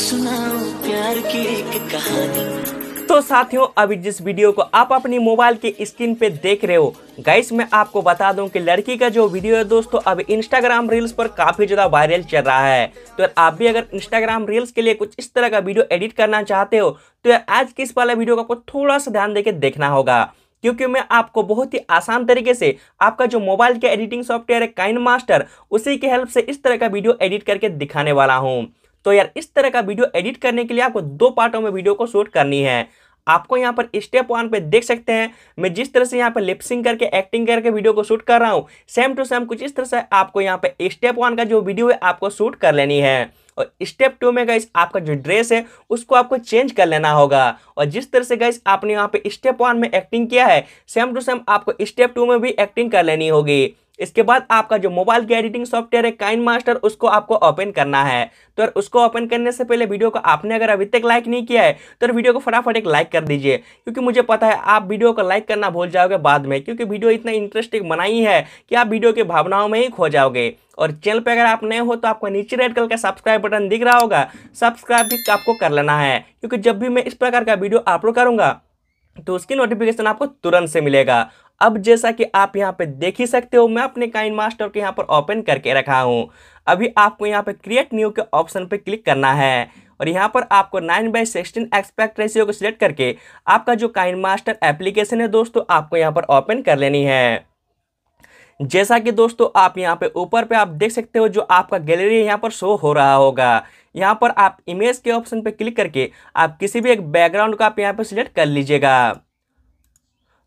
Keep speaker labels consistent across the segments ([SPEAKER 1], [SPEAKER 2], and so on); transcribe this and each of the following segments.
[SPEAKER 1] सुनाओ प्यार की एक कहानी तो साथियों अभी जिस वीडियो को आप अपनी मोबाइल की स्क्रीन पे देख रहे हो गाइस मैं आपको बता दूं कि लड़की का जो वीडियो है दोस्तों अब इंस्टाग्राम रील्स पर काफ़ी ज़्यादा वायरल चल रहा है तो यार आप भी अगर इंस्टाग्राम रील्स के लिए कुछ इस तरह का वीडियो एडिट करना चाहते हो तो यार आज की इस वाले वीडियो का आपको थोड़ा सा ध्यान देकर देखना होगा क्योंकि मैं आपको बहुत ही आसान तरीके से आपका जो मोबाइल के एडिटिंग सॉफ्टवेयर है काइन मास्टर उसी की हेल्प से इस तरह का वीडियो एडिट करके दिखाने वाला हूँ तो यार इस तरह का वीडियो एडिट करने के लिए आपको दो पार्टों में वीडियो को शूट करनी है आपको यहाँ पर स्टेप वन पे देख सकते हैं मैं जिस तरह से यहाँ पर लिपसिंग करके एक्टिंग करके वीडियो को शूट कर रहा हूँ सेम टू सेम कुछ इस तरह से आपको यहाँ पे स्टेप वन का जो वीडियो है आपको शूट कर लेनी है और स्टेप टू में गई आपका जो ड्रेस है उसको आपको चेंज कर लेना होगा और जिस तरह से गई आपने यहाँ पे स्टेप वन में एक्टिंग किया है सेम टू सेम आपको स्टेप टू में भी एक्टिंग कर लेनी होगी इसके बाद आपका जो मोबाइल की एडिटिंग सॉफ्टवेयर है काइन मास्टर उसको आपको ओपन करना है तो उसको ओपन करने से पहले वीडियो को आपने अगर अभी तक लाइक नहीं किया है तो वीडियो को फटाफट एक लाइक कर दीजिए क्योंकि मुझे पता है आप वीडियो को लाइक करना भूल जाओगे बाद में क्योंकि वीडियो इतना इंटरेस्टिंग बनाई है कि आप वीडियो की भावनाओं में ही खो जाओगे और चैनल पर अगर आप नए हो तो आपको नीचे रेड कलर का सब्सक्राइब बटन दिख रहा होगा सब्सक्राइब भी आपको कर लेना है क्योंकि जब भी मैं इस प्रकार का वीडियो अपलोड करूँगा तो उसकी नोटिफिकेशन आपको तुरंत से मिलेगा अब जैसा कि आप यहाँ पे देख ही सकते हो मैं अपने काइन मास्टर को यहाँ पर ओपन करके रखा हूँ अभी आपको यहाँ पे क्रिएट न्यू के ऑप्शन पे क्लिक करना है और यहाँ पर आपको nine by sixteen aspect ratio को सिलेक्ट करके आपका जो काइन मास्टर एप्लीकेशन है दोस्तों आपको यहाँ पर ओपन कर लेनी है जैसा कि दोस्तों आप यहाँ पे ऊपर पे आप देख सकते हो जो आपका गैलरी यहाँ पर शो हो रहा होगा यहाँ पर आप इमेज के ऑप्शन पे क्लिक करके आप किसी भी एक बैकग्राउंड को आप यहाँ पर सिलेक्ट कर लीजिएगा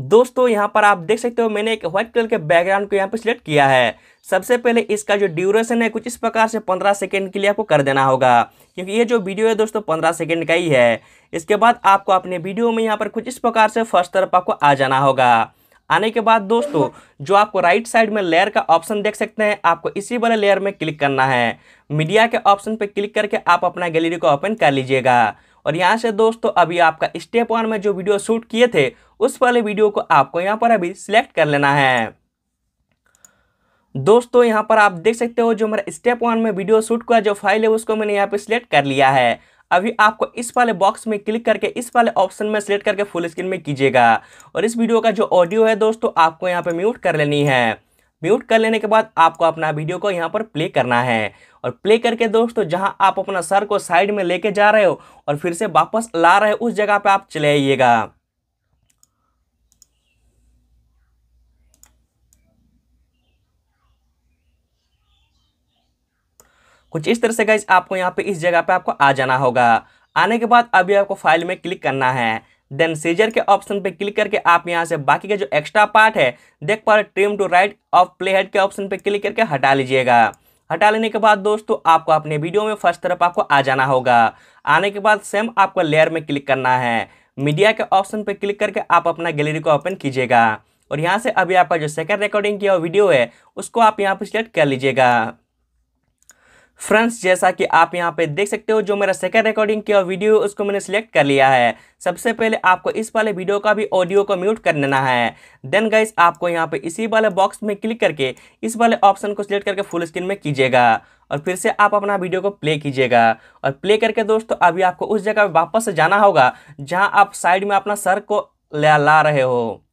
[SPEAKER 1] दोस्तों यहाँ पर आप देख सकते हो मैंने एक व्हाइट कलर के बैकग्राउंड को यहाँ पर सिलेक्ट किया है सबसे पहले इसका जो ड्यूरेशन है कुछ इस प्रकार से पंद्रह सेकेंड के लिए आपको कर देना होगा क्योंकि ये जो वीडियो है दोस्तों पंद्रह सेकेंड का ही है इसके बाद आपको अपने वीडियो में यहाँ पर कुछ इस प्रकार से फर्स्ट तरफ आपको आ जाना होगा आने के बाद दोस्तों जो आपको राइट साइड में लेयर का ऑप्शन देख सकते हैं आपको इसी वाले लेयर में क्लिक करना है मीडिया के ऑप्शन पर क्लिक करके आप अपना गैलरी को ओपन कर लीजिएगा और यहाँ से दोस्तों अभी आपका स्टेप वन में जो वीडियो शूट किए थे उस वाले वीडियो को आपको यहाँ पर अभी सिलेक्ट कर लेना है दोस्तों यहाँ पर आप देख सकते हो जो मेरा स्टेप वन में वीडियो शूट का जो फाइल है उसको मैंने यहाँ पे सिलेक्ट कर लिया है अभी आपको इस वाले बॉक्स में क्लिक करके इस वाले ऑप्शन में सिलेक्ट करके फुल स्क्रीन में कीजिएगा और इस वीडियो का जो ऑडियो है दोस्तों आपको यहाँ पे म्यूट कर लेनी है म्यूट कर लेने के बाद आपको अपना वीडियो को यहाँ पर प्ले करना है और प्ले करके दोस्तों जहां आप अपना सर को साइड में लेके जा रहे हो और फिर से वापस ला रहे हो उस जगह पर आप चले आइएगा कुछ इस तरह से गाइज आपको यहां पे इस जगह पे आपको आ जाना होगा आने के बाद अभी आपको फाइल में क्लिक करना है देन सीजर के ऑप्शन पे क्लिक करके आप यहां से बाकी का जो एक्स्ट्रा पार्ट है देख पा रहे trim to right of play head के ऑप्शन पे क्लिक करके हटा लीजिएगा हटा लेने के बाद दोस्तों आपको अपने वीडियो में फर्स्ट तरफ आपको आ जाना होगा आने के बाद सेम आपको लेयर में क्लिक करना है मीडिया के ऑप्शन पर क्लिक करके आप अपना गैलरी को ओपन कीजिएगा और यहाँ से अभी आपका जो सेकंड रिकॉर्डिंग किया वीडियो है उसको आप यहाँ पर सिलेक्ट कर लीजिएगा फ्रेंड्स जैसा कि आप यहाँ पे देख सकते हो जो मेरा सेकंड रिकॉर्डिंग किया वीडियो उसको मैंने सेलेक्ट कर लिया है सबसे पहले आपको इस वाले वीडियो का भी ऑडियो को म्यूट कर लेना है देन गाइस आपको यहाँ पे इसी वाले बॉक्स में क्लिक करके इस वाले ऑप्शन को सिलेक्ट करके फुल स्क्रीन में कीजिएगा और फिर से आप अपना वीडियो को प्ले कीजिएगा और प्ले करके दोस्तों अभी आपको उस जगह वापस से जाना होगा जहाँ आप साइड में अपना सर को ला रहे हो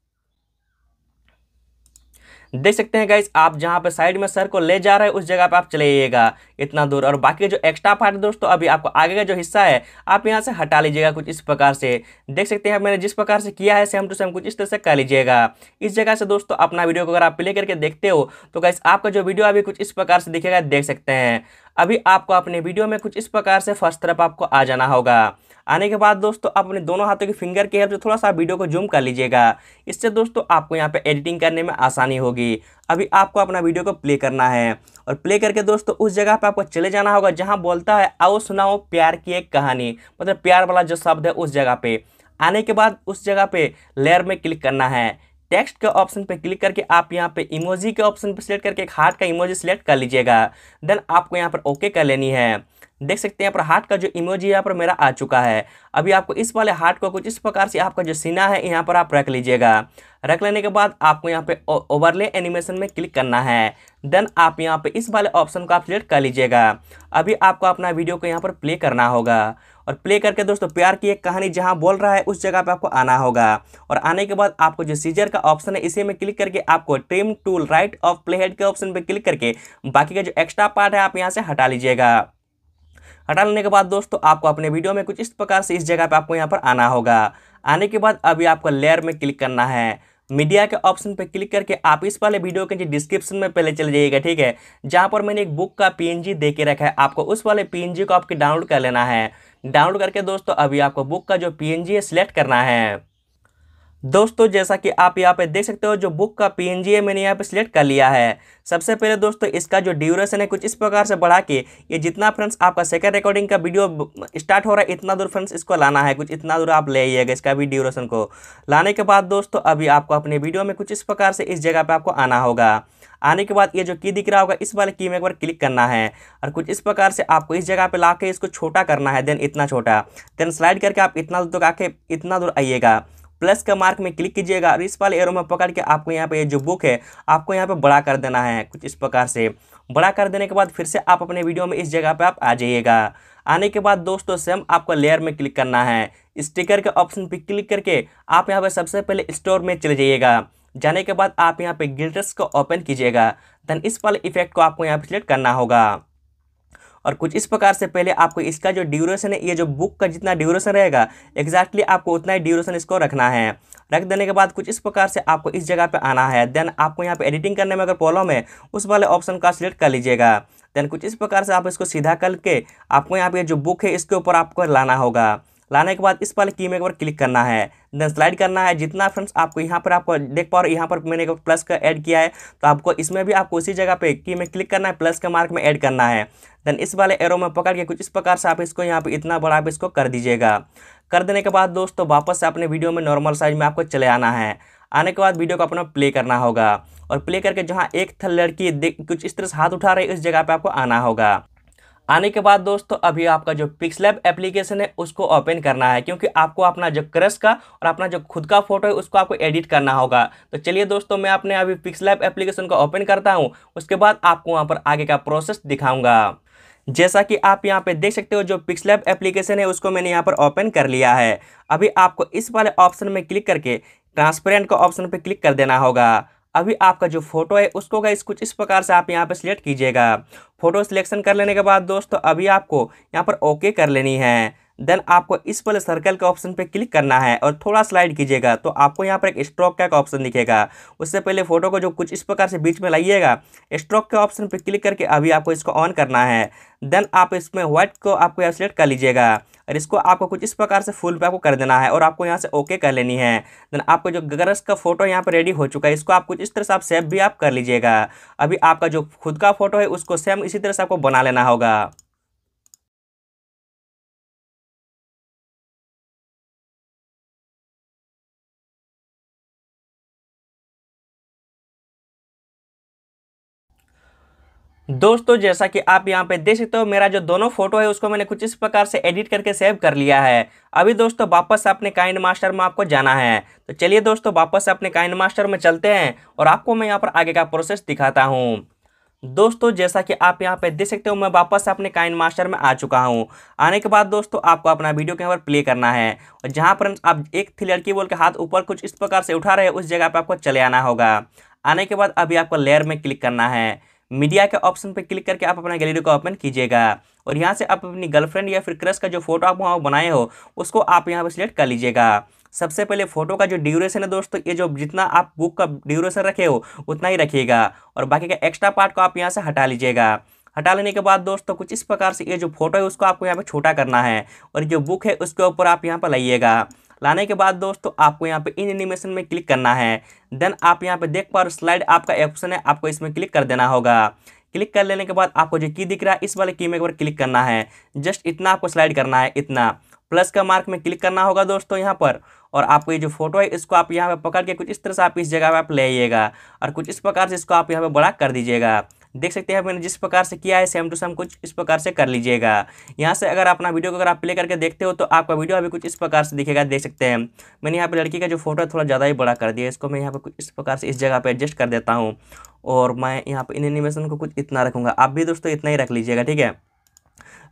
[SPEAKER 1] देख सकते हैं गाइस आप जहाँ पर साइड में सर को ले जा रहे हैं उस जगह पर आप चले जाइएगा इतना दूर और बाकी जो एक्स्ट्रा पार्ट है दोस्तों अभी आपको आगे का जो हिस्सा है आप यहाँ से हटा लीजिएगा कुछ इस प्रकार से देख सकते हैं मैंने जिस प्रकार से किया है सेम टू सेम कुछ इस तरह से कर लीजिएगा इस जगह से दोस्तों अपना वीडियो को अगर आप प्ले करके देखते हो तो गाइस आपका जो वीडियो अभी कुछ इस प्रकार से दिखेगा देख सकते हैं अभी आपको अपने वीडियो में कुछ इस प्रकार से फर्स्ट तरफ आपको आ जाना होगा आने के बाद दोस्तों आप अपने दोनों हाथों के फिंगर के हेल्प से थोड़ा सा वीडियो को जूम कर लीजिएगा इससे दोस्तों आपको यहाँ पे एडिटिंग करने में आसानी होगी अभी आपको अपना वीडियो को प्ले करना है और प्ले करके दोस्तों उस जगह पे आपको चले जाना होगा जहाँ बोलता है आओ सुनाओ प्यार की एक कहानी मतलब प्यार वाला जो शब्द है उस जगह पे आने के बाद उस जगह पे लेयर में क्लिक करना है टेक्स्ट के ऑप्शन पर क्लिक करके आप यहाँ पे इमोजी के ऑप्शन पर सिलेक्ट करके एक हार्ट का इमोजी सिलेक्ट कर लीजिएगा देन आपको यहाँ पर ओके कर लेनी है देख सकते हैं यहाँ पर हार्ट का जो इमोजी यहाँ पर मेरा आ चुका है अभी आपको इस वाले हार्ट को कुछ इस प्रकार से आपका जो सीना है यहाँ पर आप रख लीजिएगा रख लेने के बाद आपको यहाँ पे ओवरले एनिमेशन में क्लिक करना है देन आप यहाँ पे इस वाले ऑप्शन को आप सिलेक्ट कर लीजिएगा अभी आपको अपना वीडियो को यहाँ पर प्ले करना होगा और प्ले करके दोस्तों प्यार की एक कहानी जहाँ बोल रहा है उस जगह पे आपको आना होगा और आने के बाद आपको जो सीजर का ऑप्शन है इसी में क्लिक करके आपको trim tool right of play head के ऑप्शन पर क्लिक करके बाकी का जो एक्स्ट्रा पार्ट है आप यहाँ से हटा लीजिएगा हटा लेने के बाद दोस्तों आपको अपने वीडियो में कुछ इस प्रकार से इस जगह पर आपको यहाँ पर आना होगा आने के बाद अभी आपको लेयर में क्लिक करना है मीडिया के ऑप्शन पर क्लिक करके आप इस वाले वीडियो के डिस्क्रिप्शन में पहले चले जाइएगा ठीक है जहाँ पर मैंने एक बुक का पीएनजी दे के रखा है आपको उस वाले पीएनजी को आपके डाउनलोड कर लेना है डाउनलोड करके दोस्तों अभी आपको बुक का जो पीएनजी है सिलेक्ट करना है दोस्तों जैसा कि आप यहाँ पे देख सकते हो जो बुक का पीएनजी है मैंने यहाँ पे सिलेक्ट कर लिया है सबसे पहले दोस्तों इसका जो ड्यूरेशन है कुछ इस प्रकार से बढ़ा के ये जितना फ्रेंड्स आपका सेकंड रिकॉर्डिंग का वीडियो स्टार्ट हो रहा है इतना दूर फ्रेंड्स इसको लाना है कुछ इतना दूर आप ले आइएगा इसका भी ड्यूरेशन को लाने के बाद दोस्तों अभी आपको अपने वीडियो में कुछ इस प्रकार से इस जगह पर आपको आना होगा आने के बाद ये जो की दिख रहा होगा इस वाले की में एक बार क्लिक करना है और कुछ इस प्रकार से आपको इस जगह पे ला के इसको छोटा करना है देन इतना छोटा देन स्लाइड करके आप इतना दूर तक आके इतना दूर आइएगा प्लस का मार्क में क्लिक कीजिएगा और इस वाले एरो में पकड़ के आपको यहाँ पे ये जो बुक है आपको यहाँ पे बड़ा कर देना है कुछ इस प्रकार से बड़ा कर देने के बाद फिर से आप अपने वीडियो में इस जगह पे आप आ जाइएगा आने के बाद दोस्तों सेम आपको लेयर में क्लिक करना है स्टिकर के ऑप्शन पर क्लिक करके आप यहाँ पर सबसे पहले स्टोर में चले जाइएगा जाने के बाद आप यहाँ पर गिल्टर्स को ओपन कीजिएगा देन इस वाले इफेक्ट को आपको यहाँ पर सिलेक्ट करना होगा और कुछ इस प्रकार से पहले आपको इसका जो ड्यूरेशन है ये जो बुक का जितना ड्यूरेशन रहेगा एग्जैक्टली आपको उतना ही ड्यूरेशन इसको रखना है रख देने के बाद कुछ इस प्रकार से आपको इस जगह पे आना है देन आपको यहाँ पे एडिटिंग करने में अगर प्रॉब्लम है उस वाले ऑप्शन का सिलेक्ट कर लीजिएगा देन कुछ इस प्रकार से आप इसको सीधा करके आपको यहाँ पे जो बुक है इसके ऊपर आपको लाना होगा लाने के बाद इस वाले की में एक बार क्लिक करना है देन स्लाइड करना है जितना फ्रेंड्स आपको यहाँ पर आपको देख पाओ यहाँ पर मैंने प्लस का ऐड किया है तो आपको इसमें भी आपको उसी जगह पे की में क्लिक करना है प्लस के मार्क में ऐड करना है देन इस वाले एरो में पकड़ के कुछ इस प्रकार से आप इसको यहाँ पर इतना बड़ा आप इसको कर दीजिएगा कर देने के बाद दोस्तों वापस से अपने वीडियो में नॉर्मल साइज में आपको चले आना है आने के बाद वीडियो को अपना प्ले करना होगा और प्ले करके जहाँ एक थल लड़की कुछ इस तरह से हाथ उठा रही है उस जगह पर आपको आना होगा आने के बाद दोस्तों अभी आपका जो पिक्सलैब एप्लीकेशन है उसको ओपन करना है क्योंकि आपको अपना जो क्रश का और अपना जो खुद का फोटो है उसको आपको एडिट करना होगा तो चलिए दोस्तों मैं अपने अभी पिक्सलैब एप्लीकेशन को ओपन करता हूँ उसके बाद आपको वहाँ पर आगे का प्रोसेस दिखाऊँगा जैसा कि आप यहाँ पे देख सकते हो जो पिक्सलैब एप्लीकेशन है उसको मैंने यहाँ पर ओपन कर लिया है अभी आपको इस वाले ऑप्शन में क्लिक करके ट्रांसपेरेंट का ऑप्शन पे क्लिक कर देना होगा अभी आपका जो फोटो है उसको गाइस कुछ इस प्रकार से आप यहाँ पर सिलेक्ट कीजिएगा फोटो सिलेक्शन कर लेने के बाद दोस्तों अभी आपको यहाँ पर ओके कर लेनी है देन आपको इस वाले सर्कल के ऑप्शन पे क्लिक करना है और थोड़ा स्लाइड कीजिएगा तो आपको यहाँ पर एक स्ट्रोक का ऑप्शन दिखेगा उससे पहले फोटो को जो कुछ इस प्रकार से बीच में लाइएगा स्ट्रोक के ऑप्शन पे क्लिक करके अभी आपको इसको ऑन करना है देन आप इसमें व्हाइट को आपको यहाँ सेलेक्ट कर लीजिएगा और इसको आपको कुछ इस प्रकार से फुल पैक को कर देना है और आपको यहाँ से ओके कर लेनी है देन आपको जो गरस का फोटो यहाँ पर रेडी हो चुका है इसको आप कुछ इस तरह से आप सेव भी आप कर लीजिएगा अभी आपका जो खुद का फोटो है उसको सेम इसी तरह से आपको बना लेना होगा दोस्तों जैसा कि आप यहाँ पे देख सकते हो मेरा जो दोनों फोटो है उसको मैंने कुछ इस प्रकार से एडिट करके सेव कर लिया है अभी दोस्तों वापस अपने काइंड मास्टर में आपको जाना है तो चलिए दोस्तों वापस अपने काइंड मास्टर में चलते हैं और आपको मैं यहाँ पर आगे का प्रोसेस दिखाता हूँ दोस्तों जैसा कि आप यहाँ पर देख सकते हो मैं वापस अपने काइन मास्टर में आ चुका हूँ आने के बाद दोस्तों आपको अपना वीडियो के यहाँ पर प्ले करना है और जहाँ पर आप एक थी लड़की बोल के हाथ ऊपर कुछ इस प्रकार से उठा रहे हैं उस जगह पर आपको चले आना होगा आने के बाद अभी आपको लेयर में क्लिक करना है मीडिया के ऑप्शन पर क्लिक करके आप अपना गैलरी को ओपन कीजिएगा और यहाँ से आप अपनी गर्लफ्रेंड या फिर क्रश का जो फोटो आप वहाँ बनाए हो उसको आप यहाँ पर सिलेक्ट कर लीजिएगा सबसे पहले फ़ोटो का जो ड्यूरेशन है दोस्तों ये जो जितना आप बुक का ड्यूरेशन रखे हो उतना ही रखिएगा और बाकी का एक्स्ट्रा पार्ट को आप यहाँ से हटा लीजिएगा हटा लेने के बाद दोस्तों कुछ इस प्रकार से ये जो फोटो है उसको आपको यहाँ पे छोटा करना है और जो बुक है उसके ऊपर आप यहाँ पर लाइएगा लाने के बाद दोस्तों आपको यहाँ पे इन एनिमेशन में क्लिक करना है देन आप यहाँ पे देख पा रहे स्लाइड आपका ऑप्शन है आपको इसमें क्लिक कर देना होगा क्लिक कर लेने के बाद आपको जो की दिख रहा है इस वाले की में एक बार क्लिक करना है जस्ट इतना आपको स्लाइड करना है इतना प्लस का मार्क में क्लिक करना होगा दोस्तों यहाँ पर और आपको ये जो फोटो है इसको आप यहाँ पे पकड़ के कुछ इस तरह से आप इस जगह पे आप ले आइएगा और कुछ इस प्रकार से इसको आप यहाँ पे बड़ा कर दीजिएगा देख सकते हैं मैंने जिस प्रकार से किया है सेम टू सेम कुछ इस प्रकार से कर लीजिएगा यहाँ से अगर अपना वीडियो को अगर आप प्ले करके देखते हो तो आपका वीडियो अभी कुछ इस प्रकार से दिखेगा देख सकते हैं मैंने यहाँ पर लड़की का जो फोटो है थोड़ा ज़्यादा ही बड़ा कर दिया इसको मैं यहाँ पर कुछ इस प्रकार से इस जगह पर एडजस्ट कर देता हूँ और मैं यहाँ पर इन एनिमेशन को कुछ इतना रखूँगा आप भी दोस्तों इतना ही रख लीजिएगा ठीक है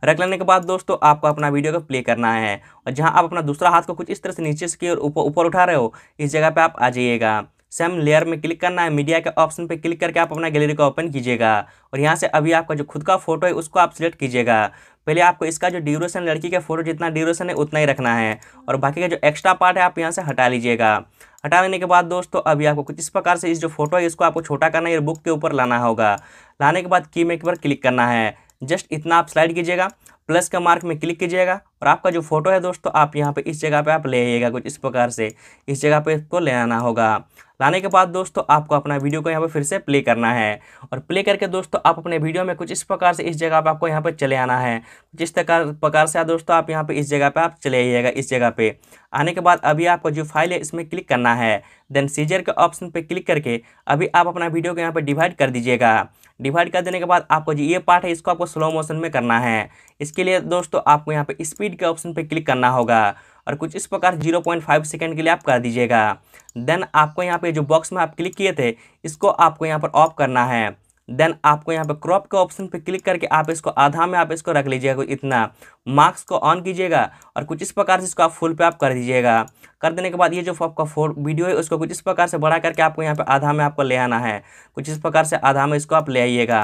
[SPEAKER 1] रख लेने के बाद दोस्तों आपको अपना वीडियो को प्ले करना है और जहाँ आप अपना दूसरा हाथ को कुछ इस तरह से नीचे से की और ऊपर ऊपर उठा रहे हो इस जगह पे आप आ जाइएगा सेम लेयर में क्लिक करना है मीडिया के ऑप्शन पे क्लिक करके आप अपना गैलरी को ओपन कीजिएगा और यहाँ से अभी आपका जो खुद का फोटो है उसको आप सिलेक्ट कीजिएगा पहले आपको इसका जो ड्यूरेशन लड़की का फोटो जितना ड्यूरेशन है उतना ही रखना है और बाकी का जो एक्स्ट्रा पार्ट है आप यहाँ से हटा लीजिएगा हटा लेने के बाद दोस्तों अभी आपको कुछ इस प्रकार से इस जो फोटो है इसको आपको छोटा करना है और बुक के ऊपर लाना होगा लाने के बाद की मेक पर क्लिक करना है जस्ट इतना आप स्लाइड कीजिएगा प्लस का मार्क में क्लिक कीजिएगा और आपका जो फोटो है दोस्तों आप यहाँ पे इस जगह पे आप ले आइएगा कुछ इस प्रकार से इस जगह पे इसको ले आना होगा लाने के बाद दोस्तों आपको अपना वीडियो को यहाँ पे फिर से प्ले करना है और प्ले करके दोस्तों आप अपने वीडियो में कुछ इस प्रकार से इस जगह पे आपको यहाँ पे चले आना है जिस प्रकार प्रकार से दोस्तों आप यहाँ पे इस जगह पे आप चले आइएगा इस जगह पे आने के बाद अभी आपको जो फाइल है इसमें क्लिक करना है देन सीजर के ऑप्शन पर क्लिक करके अभी आप अपना वीडियो को यहाँ पर डिवाइड कर दीजिएगा डिवाइड कर देने के बाद आपको जो ये पार्ट है इसको आपको स्लो मोशन में करना है इसके लिए दोस्तों आपको यहाँ पे स्पीड के ऑप्शन पे क्लिक करना होगा और कुछ इस प्रकार 0.5 सेकेंड के लिए आप कर दीजिएगा देन आपको यहाँ पे जो बॉक्स में आप क्लिक किए थे इसको आपको यहाँ पर ऑफ करना है देन आपको यहाँ पे क्रॉप के ऑप्शन पे क्लिक करके आप इसको आधा में आप इसको रख लीजिएगा इतना मार्क्स को ऑन कीजिएगा और कुछ इस प्रकार से इसको आप फुल पे आप कर दीजिएगा कर देने के बाद ये जो आपका फोर वीडियो है उसको कुछ इस प्रकार से बढ़ा करके आपको यहाँ पे आधा में आपको ले आना है कुछ इस प्रकार से आधा में इसको आप ले आइएगा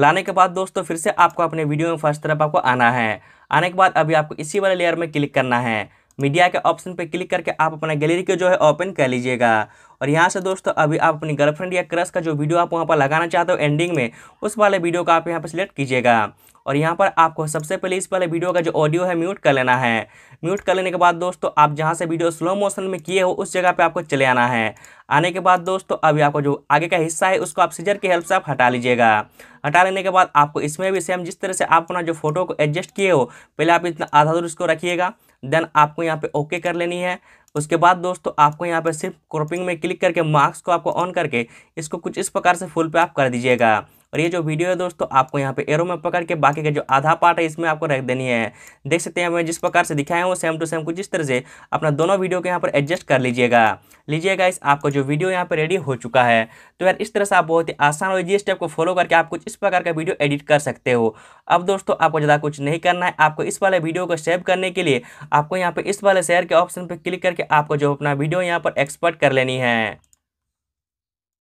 [SPEAKER 1] लाने के बाद दोस्तों फिर से आपको अपने वीडियो में फर्स्ट तरफ आपको आना है आने के बाद अभी आपको इसी वाले लेयर में क्लिक करना है मीडिया के ऑप्शन पर क्लिक करके आप अपना गैलरी को जो है ओपन कर लीजिएगा और यहाँ से दोस्तों अभी आप अपनी गर्लफ्रेंड या क्रश का जो वीडियो आप वहाँ पर लगाना चाहते हो एंडिंग में उस वाले वीडियो को आप यहाँ पर सिलेक्ट कीजिएगा और यहाँ पर आपको सबसे पहले इस वाले वीडियो का जो ऑडियो है म्यूट कर लेना है म्यूट कर लेने के बाद दोस्तों आप जहाँ से वीडियो स्लो मोशन में किए हो उस जगह पर आपको चले आना है आने के बाद दोस्तों अभी आपको जो आगे का हिस्सा है उसको आप सीजर की हेल्प से आप हटा लीजिएगा हटा लेने के बाद आपको इसमें भी सेम जिस तरह से आप अपना जो फोटो को एडजस्ट किए हो पहले आप इतना आधा दूर इसको रखिएगा देन आपको यहाँ पे ओके कर लेनी है उसके बाद दोस्तों आपको यहाँ पे सिर्फ क्रॉपिंग में क्लिक करके मार्क्स को आपको ऑन करके इसको कुछ इस प्रकार से फुल पे आप कर दीजिएगा और ये जो वीडियो है दोस्तों आपको यहाँ पे एरो में पकड़ के बाकी का जो आधा पार्ट है इसमें आपको रख देनी है देख सकते हैं मैं जिस प्रकार से दिखाया वो सेम टू सेम कुछ इस तरह से अपना दोनों वीडियो को यहाँ पर एडजस्ट कर लीजिएगा लीजिएगा इस आपका जो वीडियो यहाँ पर रेडी हो चुका है तो यार इस तरह से आप बहुत ही आसान और इजी स्टेप को फॉलो करके आप कुछ इस प्रकार का वीडियो एडिट कर सकते हो अब दोस्तों आपको ज़्यादा कुछ नहीं करना है आपको इस वाले वीडियो को सेव करने के लिए आपको यहाँ पर इस वाले शेयर के ऑप्शन पर क्लिक करके आपको जो अपना वीडियो यहाँ पर एक्सपर्ट कर लेनी है